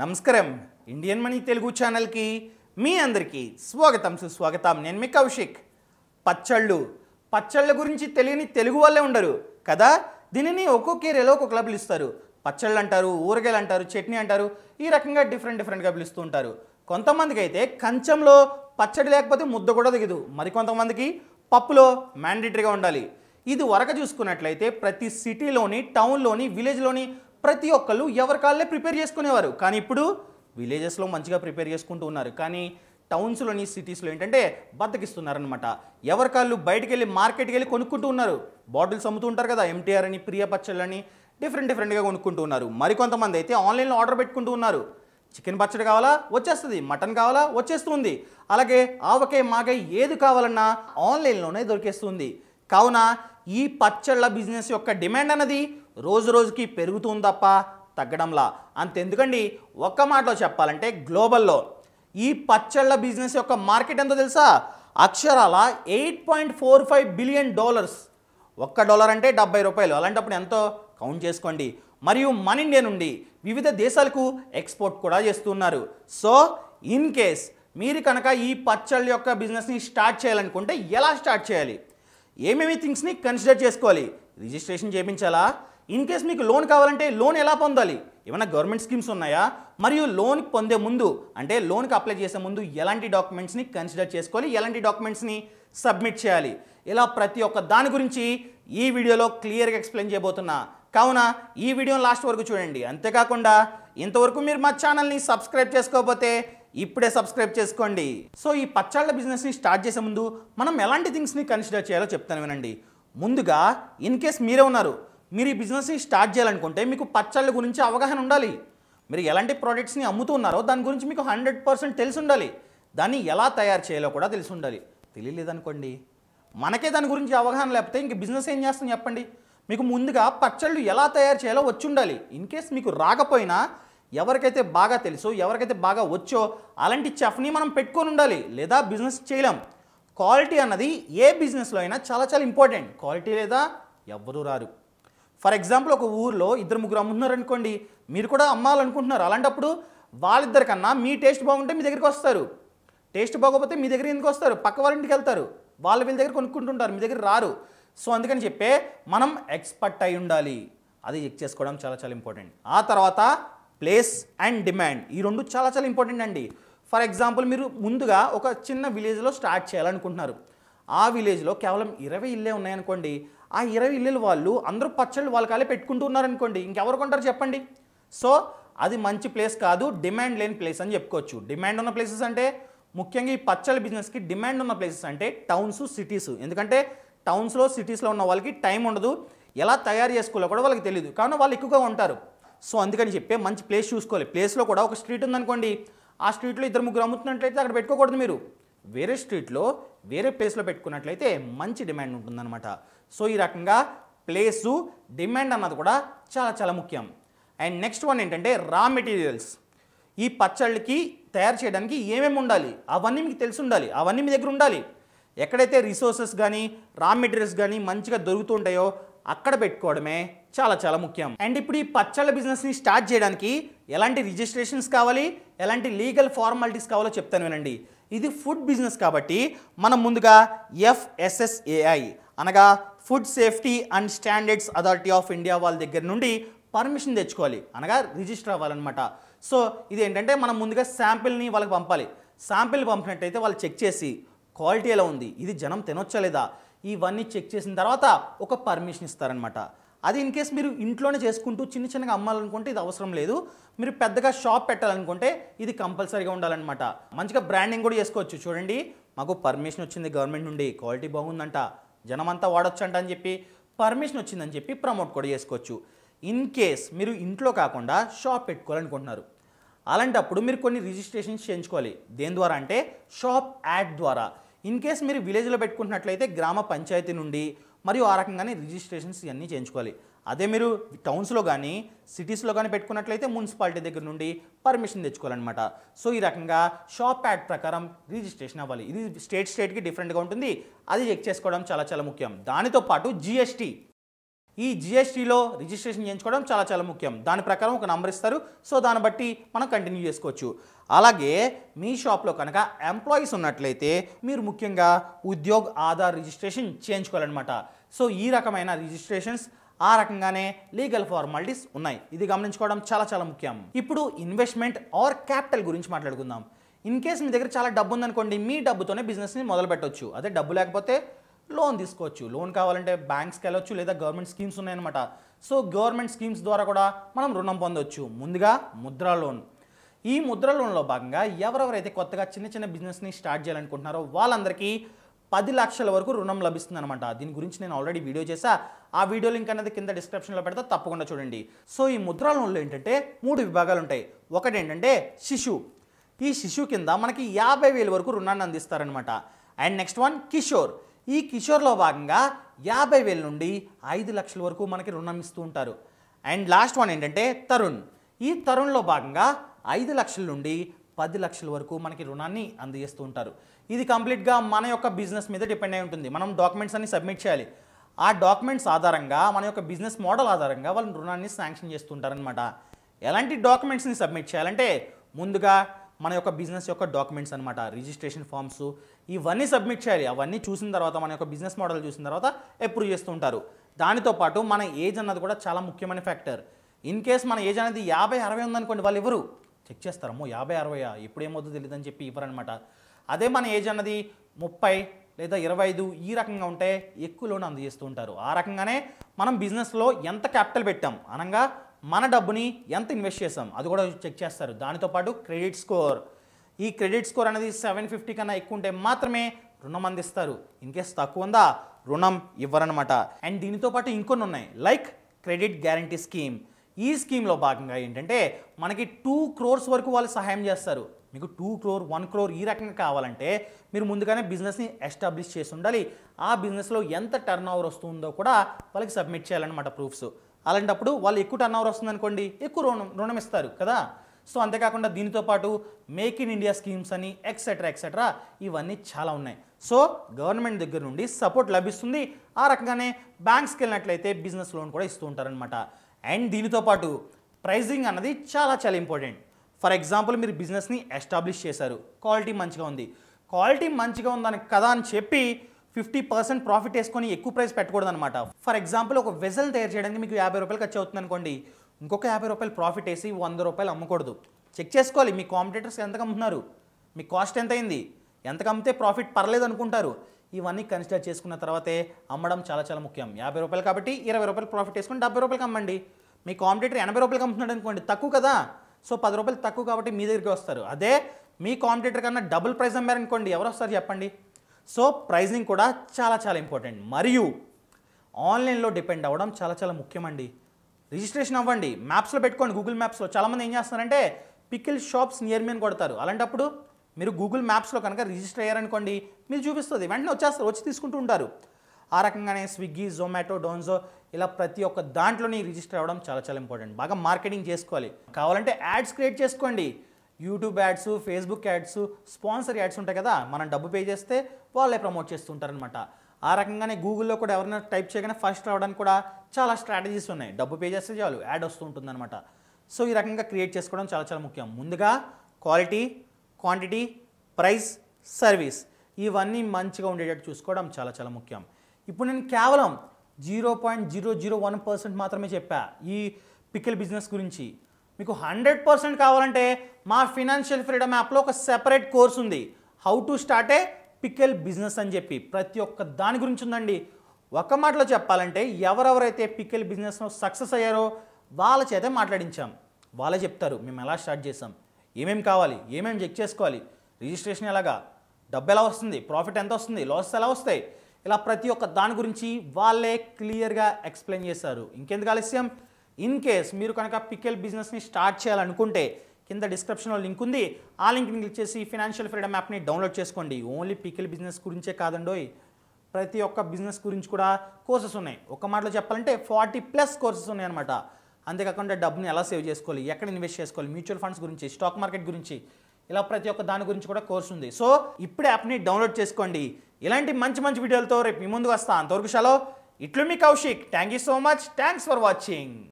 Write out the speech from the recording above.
నమస్కారం Indian money Telugu ఛానల్కి మీ అందరికీ స్వాగతం సుస్వాగతం నేను మీ కౌశిక్ పచ్చళ్ళు పచ్చళ్ళ గురించి తెలియని తెలుగు వాళ్ళే ఉండరు కదా దీనిని ఒక్కొక్క ఏరియాలో ఒక్కొక్కలా పిలుస్తారు పచ్చళ్ళు అంటారు ఊరగాయలు అంటారు చట్నీ అంటారు ఈ రకంగా డిఫరెంట్ డిఫరెంట్గా పిలుస్తూ ఉంటారు కొంతమందికి అయితే కంచంలో పచ్చడి లేకపోతే ముద్ద కూడా దిగదు మరికొంతమందికి పప్పులో మ్యాండేటరీగా ఉండాలి ఇది వరక చూసుకున్నట్లయితే ప్రతి సిటీలోని టౌన్లోని విలేజ్లోని ప్రతి ఒక్కళ్ళు ఎవరి కాళ్ళే ప్రిపేర్ చేసుకునేవారు కానీ ఇప్పుడు విలేజెస్లో మంచిగా ప్రిపేర్ చేసుకుంటూ ఉన్నారు కానీ టౌన్స్లోని సిటీస్లో ఏంటంటే బద్దకిస్తున్నారనమాట ఎవరి కాళ్ళు బయటకు వెళ్ళి మార్కెట్కి వెళ్ళి కొనుక్కుంటూ ఉన్నారు బాటిల్స్ అమ్ముతూ ఉంటారు కదా ఎంటీఆర్ అని ప్రియ పచ్చళ్ళని డిఫరెంట్ డిఫరెంట్గా కొనుక్కుంటూ ఉన్నారు మరికొంతమంది అయితే ఆన్లైన్లో ఆర్డర్ పెట్టుకుంటూ ఉన్నారు చికెన్ పచ్చడి కావాలా వచ్చేస్తుంది మటన్ కావాలా వచ్చేస్తుంది అలాగే ఆవకే మాగాయ ఏది కావాలన్నా ఆన్లైన్లోనే దొరికేస్తుంది కావున ఈ పచ్చళ్ళ బిజినెస్ యొక్క డిమాండ్ అన్నది రోజు రోజుకి పెరుగుతుంది తప్ప తగ్గడంలా అంతెందుకండి ఒక్క మాటలో చెప్పాలంటే గ్లోబల్లో ఈ పచ్చళ్ళ బిజినెస్ యొక్క మార్కెట్ ఎంతో తెలుసా అక్షరాల eight point four five billion dollars ఒక్క డాలర్ అంటే డెబ్బై రూపాయలు అలాంటప్పుడు ఎంతో కౌంట్ చేసుకోండి మరియు మన ఇండియా నుండి వివిధ దేశాలకు ఎక్స్పోర్ట్ కూడా చేస్తున్నారు సో ఇన్ కేస్ మీరు కనుక ఈ పచ్చళ్ళ యొక్క బిజినెస్ని స్టార్ట్ చేయాలనుకుంటే ఎలా స్టార్ట్ చేయాలి ఏమేమి థింగ్స్ని కన్సిడర్ చేసుకోవాలి రిజిస్ట్రేషన్ చేయించాలా ఇన్ కేస్ మీకు లోన్ కావాలంటే లోన్ ఎలా పొందాలి ఏమైనా గవర్నమెంట్ స్కీమ్స్ ఉన్నాయా మరియు లోన్ పొందే ముందు అంటే లోన్కి అప్లై చేసే ముందు ఎలాంటి డాక్యుమెంట్స్ని కన్సిడర్ చేసుకోవాలి ఎలాంటి డాక్యుమెంట్స్ని సబ్మిట్ చేయాలి ఇలా ప్రతి ఒక్క దాని గురించి ఈ వీడియోలో క్లియర్గా ఎక్స్ప్లెయిన్ చేయబోతున్నా కావున ఈ వీడియోని లాస్ట్ వరకు చూడండి అంతేకాకుండా ఇంతవరకు మీరు మా ఛానల్ని సబ్స్క్రైబ్ చేసుకోకపోతే ఇప్పుడే సబ్స్క్రైబ్ చేసుకోండి సో ఈ పచ్చాళ్ళ బిజినెస్ని స్టార్ట్ చేసే ముందు మనం ఎలాంటి థింగ్స్ని కన్సిడర్ చేయాలో చెప్తాను వినండి ముందుగా ఇన్ కేస్ మీరే ఉన్నారు మీరు ఈ బిజినెస్ని స్టార్ట్ చేయాలనుకుంటే మీకు పచ్చళ్ళ గురించి అవగాహన ఉండాలి మీరు ఎలాంటి ప్రోడక్ట్స్ని అమ్ముతున్నారో దాని గురించి మీకు హండ్రెడ్ పర్సెంట్ తెలిసి ఉండాలి దాన్ని ఎలా తయారు చేయాలో కూడా తెలిసి ఉండాలి తెలియలేదనుకోండి మనకే దాని గురించి అవగాహన లేకపోతే ఇంక బిజినెస్ ఏం చేస్తుంది చెప్పండి మీకు ముందుగా పచ్చళ్ళు ఎలా తయారు చేయాలో వచ్చి ఉండాలి ఇన్ కేస్ మీకు రాకపోయినా ఎవరికైతే బాగా తెలుసో ఎవరికైతే బాగా వచ్చో అలాంటి చెఫ్ని మనం పెట్టుకొని ఉండాలి లేదా బిజినెస్ చేయలేం క్వాలిటీ అన్నది ఏ బిజినెస్లో అయినా చాలా చాలా ఇంపార్టెంట్ క్వాలిటీ లేదా ఎవ్వరూ రారు ఫర్ ఎగ్జాంపుల్ ఒక ఊర్లో ఇద్దరు ముగ్గురు అమ్ముతున్నారు అనుకోండి మీరు కూడా అమ్మాలనుకుంటున్నారు అలాంటప్పుడు వాళ్ళిద్దరికన్నా మీ టేస్ట్ బాగుంటే మీ దగ్గరికి వస్తారు టేస్ట్ బాగోకపోతే మీ దగ్గర ఎందుకు వస్తారు పక్క వాళ్ళ ఇంటికి వెళ్తారు వాళ్ళ వీళ్ళ దగ్గర కొనుక్కుంటుంటారు మీ దగ్గర రారు సో అందుకని చెప్పే మనం ఎక్స్పర్ట్ అయి ఉండాలి అది చెక్ చేసుకోవడం చాలా చాలా ఇంపార్టెంట్ ఆ తర్వాత ప్లేస్ అండ్ డిమాండ్ ఈ రెండు చాలా చాలా ఇంపార్టెంట్ అండి ఫర్ ఎగ్జాంపుల్ మీరు ముందుగా ఒక చిన్న విలేజ్లో స్టార్ట్ చేయాలనుకుంటున్నారు ఆ విలేజ్లో కేవలం ఇరవై ఇల్లే ఉన్నాయనుకోండి ఆ ఇరవై ఇల్లుల వాళ్ళు అందరూ పచ్చళ్ళు వాళ్ళ కాలే ఉన్నారనుకోండి ఇంకెవరు కొంటారు చెప్పండి సో అది మంచి ప్లేస్ కాదు డిమాండ్ లేని ప్లేస్ అని చెప్పుకోవచ్చు డిమాండ్ ఉన్న ప్లేసెస్ అంటే ముఖ్యంగా ఈ పచ్చళ్ళ బిజినెస్కి డిమాండ్ ఉన్న ప్లేసెస్ అంటే టౌన్స్ సిటీస్ ఎందుకంటే టౌన్స్లో సిటీస్లో ఉన్న వాళ్ళకి టైం ఉండదు ఎలా తయారు చేసుకోవాలో కూడా వాళ్ళకి తెలియదు కానీ వాళ్ళు ఎక్కువగా ఉంటారు సో అందుకని చెప్పే మంచి ప్లేస్ చూసుకోవాలి ప్లేస్లో కూడా ఒక స్ట్రీట్ ఉందనుకోండి ఆ స్ట్రీట్లో ఇద్దరు ముగ్గురు అమ్ముతున్నట్లయితే అక్కడ పెట్టుకోకూడదు మీరు వేరే స్ట్రీట్లో వేరే ప్లేస్లో పెట్టుకున్నట్లయితే మంచి డిమాండ్ ఉంటుందన్నమాట సో ఈ రకంగా ప్లేసు డిమాండ్ అన్నది కూడా చాలా చాలా ముఖ్యం అండ్ నెక్స్ట్ వన్ ఏంటంటే రా మెటీరియల్స్ ఈ పచ్చళ్ళకి తయారు చేయడానికి ఏమేమి ఉండాలి అవన్నీ మీకు తెలిసి ఉండాలి అవన్నీ మీ దగ్గర ఉండాలి ఎక్కడైతే రిసోర్సెస్ కానీ రా మెటీరియల్స్ కానీ మంచిగా దొరుకుతుంటాయో అక్కడ పెట్టుకోవడమే చాలా చాలా ముఖ్యం అండ్ ఇప్పుడు ఈ పచ్చళ్ళ బిజినెస్ని స్టార్ట్ చేయడానికి ఎలాంటి రిజిస్ట్రేషన్స్ కావాలి ఎలాంటి లీగల్ ఫార్మాలిటీస్ కావాలో చెప్తాను వినండి ఇది ఫుడ్ బిజినెస్ కాబట్టి మనం ముందుగా ఎఫ్ఎస్ఎస్ఏఐ అనగా food safety and standards authority of India వాళ్ళ దగ్గర నుండి పర్మిషన్ తెచ్చుకోవాలి అనగా రిజిస్టర్ అవ్వాలన్నమాట సో ఇది ఏంటంటే మనం ముందుగా శాంపిల్ని వాళ్ళకి పంపాలి శాంపిల్ పంపినట్టయితే వాళ్ళు చెక్ చేసి క్వాలిటీ ఎలా ఉంది ఇది జనం తినొచ్చా లేదా ఇవన్నీ చెక్ చేసిన తర్వాత ఒక పర్మిషన్ ఇస్తారనమాట అది ఇన్ కేస్ మీరు ఇంట్లోనే చేసుకుంటూ చిన్న చిన్నగా అమ్మాలనుకుంటే ఇది అవసరం లేదు మీరు పెద్దగా షాప్ పెట్టాలనుకుంటే ఇది కంపల్సరీగా ఉండాలన్నమాట మంచిగా బ్రాండింగ్ కూడా చేసుకోవచ్చు చూడండి మాకు పర్మిషన్ వచ్చింది గవర్నమెంట్ నుండి క్వాలిటీ బాగుందంట జనమంతా వాడొచ్చంట అని చెప్పి పర్మిషన్ వచ్చిందని చెప్పి ప్రమోట్ కూడా చేసుకోవచ్చు ఇన్ కేస్ మీరు ఇంట్లో కాకుండా షాప్ పెట్టుకోవాలనుకుంటున్నారు అలాంటప్పుడు మీరు కొన్ని రిజిస్ట్రేషన్స్ చేయించుకోవాలి దేని ద్వారా అంటే షాప్ యాడ్ ద్వారా ఇన్ కేస్ మీరు విలేజ్లో పెట్టుకుంటున్నట్లయితే గ్రామ పంచాయతీ నుండి మరియు ఆ రకంగానే రిజిస్ట్రేషన్స్ ఇవన్నీ చేయించుకోవాలి అదే మీరు టౌన్స్లో కానీ సిటీస్లో కానీ పెట్టుకున్నట్లయితే మున్సిపాలిటీ దగ్గర నుండి పర్మిషన్ తెచ్చుకోవాలన్నమాట సో ఈ రకంగా షాప్ యాడ్ ప్రకారం రిజిస్ట్రేషన్ అవ్వాలి ఇది స్టేట్ స్టేట్కి డిఫరెంట్గా ఉంటుంది అది చెక్ చేసుకోవడం చాలా చాలా ముఖ్యం దానితో పాటు జిఎస్టీ ఈ జిఎస్టీలో రిజిస్ట్రేషన్ చేయించుకోవడం చాలా చాలా ముఖ్యం దాని ప్రకారం ఒక నంబర్ ఇస్తారు సో దాన్ని బట్టి మనం కంటిన్యూ చేసుకోవచ్చు అలాగే మీ షాప్లో కనుక ఎంప్లాయీస్ ఉన్నట్లయితే మీరు ముఖ్యంగా ఉద్యోగ్ ఆధార్ రిజిస్ట్రేషన్ చేయించుకోవాలన్నమాట సో ఈ రకమైన రిజిస్ట్రేషన్స్ ఆ రకంగానే లీగల్ ఫార్మాలిటీస్ ఉన్నాయి ఇది గమనించుకోవడం చాలా చాలా ముఖ్యం ఇప్పుడు ఇన్వెస్ట్మెంట్ ఆర్ క్యాపిటల్ గురించి మాట్లాడుకుందాం ఇన్ కేస్ మీ దగ్గర చాలా డబ్బు ఉందనుకోండి మీ డబ్బుతోనే బిజినెస్ని మొదలు పెట్టవచ్చు అదే డబ్బు లేకపోతే లోన్ తీసుకోవచ్చు లోన్ కావాలంటే బ్యాంక్స్కి వెళ్ళొచ్చు లేదా గవర్నమెంట్ స్కీమ్స్ ఉన్నాయన్నమాట సో గవర్నమెంట్ స్కీమ్స్ ద్వారా కూడా మనం రుణం పొందవచ్చు ముందుగా ముద్ర లోన్ ఈ ముద్ర లోన్లో భాగంగా ఎవరెవరైతే కొత్తగా చిన్న చిన్న బిజినెస్ని స్టార్ట్ చేయాలనుకుంటున్నారో వాళ్ళందరికీ పది లక్షల వరకు రుణం లభిస్తుంది అనమాట దీని గురించి నేను ఆల్రెడీ వీడియో చేశా ఆ వీడియో లింక్ అనేది కింద డిస్క్రిప్షన్లో పెడతా తప్పకుండా చూడండి సో ఈ ముద్రా లోన్లు ఏంటంటే మూడు విభాగాలు ఉంటాయి ఒకటి ఏంటంటే శిశు ఈ శిశు కింద మనకి యాభై వేల వరకు రుణాన్ని అందిస్తారనమాట అండ్ నెక్స్ట్ వన్ కిషోర్ ఈ కిషోర్లో భాగంగా యాభై వేల నుండి ఐదు లక్షల వరకు మనకి రుణం ఇస్తూ ఉంటారు అండ్ లాస్ట్ వన్ ఏంటంటే తరుణ్ ఈ తరుణ్లో భాగంగా ఐదు లక్షల నుండి పది లక్షల వరకు మనకి రుణాన్ని అందజేస్తూ ఉంటారు ఇది కంప్లీట్గా మన యొక్క బిజినెస్ మీద డిపెండ్ అయి ఉంటుంది మనం డాక్యుమెంట్స్ అన్ని సబ్మిట్ చేయాలి ఆ డాక్యుమెంట్స్ ఆధారంగా మన యొక్క బిజినెస్ మోడల్ ఆధారంగా వాళ్ళు రుణాన్ని శాంక్షన్ చేస్తుంటారనమాట ఎలాంటి డాక్యుమెంట్స్ని సబ్మిట్ చేయాలంటే ముందుగా మన యొక్క బిజినెస్ యొక్క డాక్యుమెంట్స్ అనమాట రిజిస్ట్రేషన్ ఫామ్స్ ఇవన్నీ సబ్మిట్ చేయాలి అవన్నీ చూసిన తర్వాత మన యొక్క బిజినెస్ మోడల్ చూసిన తర్వాత అప్రూవ్ చేస్తుంటారు దానితో పాటు మన ఏజ్ అన్నది కూడా చాలా ముఖ్యమైన ఫ్యాక్టర్ ఇన్ కేస్ మన ఏజ్ అనేది యాభై అరవై ఉందనుకోండి వాళ్ళు ఎవరు చెక్ చేస్తారమ్మో యాభై అరవై ఎప్పుడు తెలియదు తెలియదని చెప్పి ఇవ్వరనమాట అదే మన ఏజ్ అన్నది ముప్పై లేదా ఇరవై ఐదు ఈ రకంగా ఉంటే ఎక్కువ లోన్ అందజేస్తూ ఉంటారు ఆ రకంగానే మనం బిజినెస్లో ఎంత క్యాపిటల్ పెట్టాం అనగా మన డబ్బుని ఎంత ఇన్వెస్ట్ చేస్తాం అది కూడా చెక్ చేస్తారు దానితో పాటు క్రెడిట్ స్కోర్ ఈ క్రెడిట్ స్కోర్ అనేది సెవెన్ ఫిఫ్టీ కన్నా ఎక్కువ ఉంటే మాత్రమే రుణం అందిస్తారు ఇన్ కేస్ తక్కువ ఉందా రుణం ఇవ్వరనమాట అండ్ దీనితో పాటు ఇంకొన్ని ఉన్నాయి లైక్ క్రెడిట్ గ్యారంటీ స్కీమ్ ఈ స్కీమ్లో భాగంగా ఏంటంటే మనకి టూ క్రోర్స్ వరకు వాళ్ళు సహాయం చేస్తారు మీకు టూ క్రోర్ వన్ క్రోర్ ఈ రకంగా కావాలంటే మీరు ముందుగానే బిజినెస్ని ఎస్టాబ్లిష్ చేసి ఉండాలి ఆ బిజినెస్లో ఎంత టర్న్ ఓవర్ వస్తుందో కూడా వాళ్ళకి సబ్మిట్ చేయాలన్నమాట ప్రూఫ్స్ అలాంటప్పుడు వాళ్ళు ఎక్కువ టర్న్ ఓవర్ వస్తుందనుకోండి ఎక్కువ రుణం రుణం ఇస్తారు కదా సో అంతేకాకుండా దీనితో పాటు మేక్ ఇన్ ఇండియా స్కీమ్స్ అని ఎక్సెట్రా ఎక్సెట్రా ఇవన్నీ చాలా ఉన్నాయి సో గవర్నమెంట్ దగ్గర నుండి సపోర్ట్ లభిస్తుంది ఆ రకంగానే బ్యాంక్స్కి వెళ్ళినట్లయితే బిజినెస్ లోన్ కూడా ఇస్తూ ఉంటారనమాట అండ్ దీనితో పాటు ప్రైజింగ్ అన్నది చాలా చాలా ఇంపార్టెంట్ ఫర్ ఎగ్జాంపుల్ మీరు బిజినెస్ని ఎస్టాబ్లిష్ చేశారు క్వాలిటీ మంచిగా ఉంది క్వాలిటీ మంచిగా ఉందని కదా అని చెప్పి ఫిఫ్టీ పర్సెంట్ ప్రాఫిట్ వేసుకొని ఎక్కువ ప్రైస్ పెట్టకూడదు అనమాట ఫర్ ఎగ్జాంపుల్ ఒక వెజల్ తయారు చేయడానికి మీకు యాభై రూపాయలు ఖర్చు అవుతుంది అనుకోండి ఇంకొక యాభై రూపాయలు ప్రాఫిట్ వేసి వంద రూపాయలు అమ్మకూడదు చెక్ చేసుకోవాలి మీ కాంపిటేటర్స్ ఎంత కమ్ముతున్నారు మీ కాస్ట్ ఎంత అయింది ఎంత కమ్మితే ప్రాఫిట్ పర్లేదు అనుకుంటారు ఇవన్నీ కన్సిడర్ చేసుకున్న తర్వాతే అమ్మడం చాలా చాలా ముఖ్యం యాభై రూపాయలు కాబట్టి ఇరవై రూపాయలు ప్రాఫిట్ వేసుకొని డెబ్బై రూపాయలకి అమ్మండి మీ కాంపిటేటర్ ఎనభై రూపాయలు అమ్ముతున్నాడు అనుకోండి తక్కువ కదా సో పది రూపాయలు తక్కువ కాబట్టి మీ దగ్గరికి వస్తారు అదే మీ కాంపిటేటర్ కన్నా డబుల్ ప్రైజ్ అమ్మారనుకోండి ఎవరు వస్తారు చెప్పండి సో ప్రైజింగ్ కూడా చాలా చాలా ఇంపార్టెంట్ మరియు ఆన్లైన్లో డిపెండ్ అవ్వడం చాలా చాలా ముఖ్యమండి రిజిస్ట్రేషన్ అవ్వండి మ్యాప్స్లో పెట్టుకోండి గూగుల్ మ్యాప్స్లో చాలామంది ఏం చేస్తారంటే పికిల్ షాప్స్ నియర్ మీ కొడతారు అలాంటప్పుడు మీరు గూగుల్ మ్యాప్స్లో కనుక రిజిస్టర్ అయ్యారనుకోండి మీరు చూపిస్తుంది వెంటనే వచ్చేస్తారు వచ్చి తీసుకుంటూ ఉంటారు ఆ రకంగానే స్విగ్గీ జొమాటో డోన్జో ఇలా ప్రతి ఒక్క దాంట్లోని రిజిస్టర్ అవ్వడం చాలా చాలా ఇంపార్టెంట్ బాగా మార్కెటింగ్ చేసుకోవాలి కావాలంటే యాడ్స్ క్రియేట్ చేసుకోండి YouTube ads Facebook ads sponsor ads ఉంటాయి కదా మనం డబ్బు పే చేస్తే వాళ్ళే ప్రమోట్ చేస్తుంటారనమాట ఆ రకంగానే గూగుల్లో కూడా ఎవరైనా టైప్ చేయగానే ఫస్ట్ రావడానికి కూడా చాలా స్ట్రాటజీస్ ఉన్నాయి డబ్బు పే చేస్తే చాలు యాడ్ వస్తుంటుందన్నమాట సో ఈ రకంగా క్రియేట్ చేసుకోవడం చాలా చాలా ముఖ్యం ముందుగా క్వాలిటీ క్వాంటిటీ ప్రైస్ సర్వీస్ ఇవన్నీ మంచిగా ఉండేటట్టు చూసుకోవడం చాలా చాలా ముఖ్యం ఇప్పుడు నేను కేవలం zero point zero zero one percent మాత్రమే చెప్పా ఈ పికిల్ బిజినెస్ గురించి మీకు హండ్రెడ్ పర్సెంట్ కావాలంటే మా ఫినాన్షియల్ ఫ్రీడమ్ యాప్లో ఒక సెపరేట్ కోర్స్ ఉంది how to start a pickle business అని చెప్పి ప్రతి ఒక్క దాని గురించి ఉందండి ఒక మాటలో చెప్పాలంటే ఎవరెవరైతే పికెల్ బిజినెస్లో సక్సెస్ అయ్యారో వాళ్ళ చేత మాట్లాడించాం వాళ్ళే చెప్తారు మేము ఎలా స్టార్ట్ చేసాం ఏమేమి కావాలి ఏమేమి చెక్ చేసుకోవాలి రిజిస్ట్రేషన్ ఎలాగా డబ్బు ఎలా వస్తుంది ప్రాఫిట్ ఎంత వస్తుంది లాసెస్ ఎలా వస్తాయి ఇలా ప్రతి ఒక్క దాని గురించి వాళ్ళే క్లియర్గా ఎక్స్ప్లెయిన్ చేశారు ఇంకెందుకు ఆలస్యం ఇన్ కేస్ మీరు కనుక పికెల్ బిజినెస్ని స్టార్ట్ చేయాలనుకుంటే కింద డిస్క్రిప్షన్లో లింక్ ఉంది ఆ లింక్ని క్లిక్ చేసి ఫినాన్షియల్ ఫ్రీడమ్ యాప్ని డౌన్లోడ్ చేసుకోండి ఓన్లీ పికెల్ బిజినెస్ గురించే కాదండోయ్ ప్రతి ఒక్క బిజినెస్ గురించి కూడా కోర్సెస్ ఉన్నాయి ఒక మాటలో చెప్పాలంటే ఫార్టీ ప్లస్ కోర్సెస్ ఉన్నాయి అనమాట అంతేకాకుండా డబ్బుని ఎలా సేవ్ చేసుకోవాలి ఎక్కడ ఇన్వెస్ట్ చేసుకోవాలి మ్యూచువల్ ఫండ్స్ గురించి స్టాక్ మార్కెట్ గురించి ఇలా ప్రతి ఒక్క దాని గురించి కూడా కోర్స్ ఉంది సో ఇప్పుడే యాప్ని డౌన్లోడ్ చేసుకోండి ఇలాంటి మంచి మంచి వీడియోలతో రేపు మీ ముందుకు వస్తాను అంతవరకు షలో ఇట్లు మీ Kaushik thank you so much thanks for watching